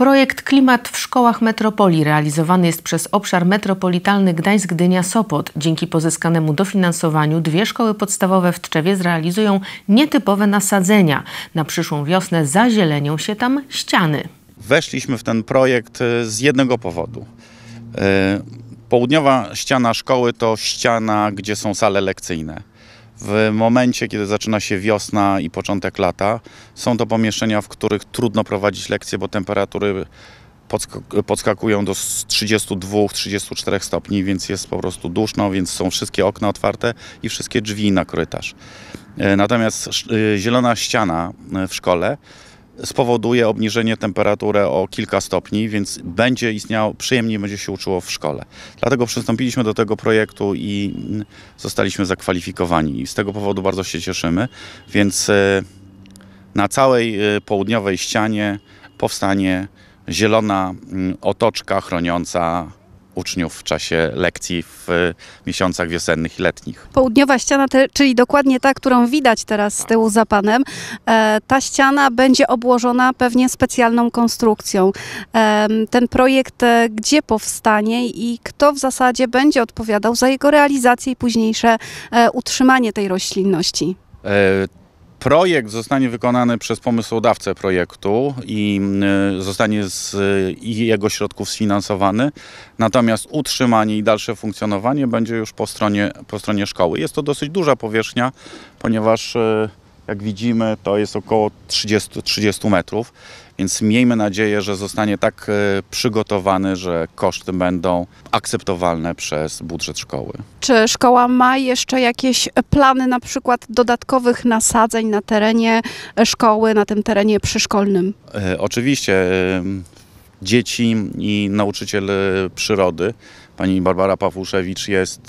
Projekt Klimat w szkołach metropolii realizowany jest przez obszar metropolitalny Gdańsk-Gdynia-Sopot. Dzięki pozyskanemu dofinansowaniu dwie szkoły podstawowe w Tczewie zrealizują nietypowe nasadzenia. Na przyszłą wiosnę zazielenią się tam ściany. Weszliśmy w ten projekt e, z jednego powodu. E, południowa ściana szkoły to ściana, gdzie są sale lekcyjne. W momencie, kiedy zaczyna się wiosna i początek lata, są to pomieszczenia, w których trudno prowadzić lekcje, bo temperatury podskakują do 32-34 stopni, więc jest po prostu duszno, więc są wszystkie okna otwarte i wszystkie drzwi na korytarz. E, natomiast e, zielona ściana e, w szkole spowoduje obniżenie temperatury o kilka stopni, więc będzie istniał, przyjemniej będzie się uczyło w szkole. Dlatego przystąpiliśmy do tego projektu i zostaliśmy zakwalifikowani. I z tego powodu bardzo się cieszymy, więc e, na całej e, południowej ścianie powstanie zielona mm, otoczka chroniąca uczniów w czasie lekcji w e, miesiącach wiosennych i letnich. Południowa ściana, te, czyli dokładnie ta, którą widać teraz z tyłu za panem, e, ta ściana będzie obłożona pewnie specjalną konstrukcją. E, ten projekt e, gdzie powstanie i kto w zasadzie będzie odpowiadał za jego realizację i późniejsze e, utrzymanie tej roślinności? E, Projekt zostanie wykonany przez pomysłodawcę projektu i y, zostanie z jego środków sfinansowany, natomiast utrzymanie i dalsze funkcjonowanie będzie już po stronie, po stronie szkoły. Jest to dosyć duża powierzchnia, ponieważ y, jak widzimy, to jest około 30, 30 metrów, więc miejmy nadzieję, że zostanie tak e, przygotowany, że koszty będą akceptowalne przez budżet szkoły. Czy szkoła ma jeszcze jakieś plany na przykład dodatkowych nasadzeń na terenie szkoły, na tym terenie przyszkolnym? E, oczywiście e, dzieci i nauczyciel przyrody. Pani Barbara Pawłuszewicz jest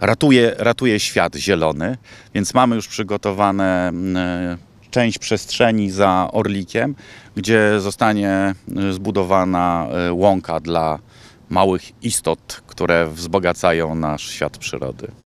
ratuje, ratuje świat zielony, więc mamy już przygotowane mm, e, część przestrzeni za Orlikiem, gdzie zostanie e, zbudowana e, łąka dla małych istot, które wzbogacają nasz świat przyrody.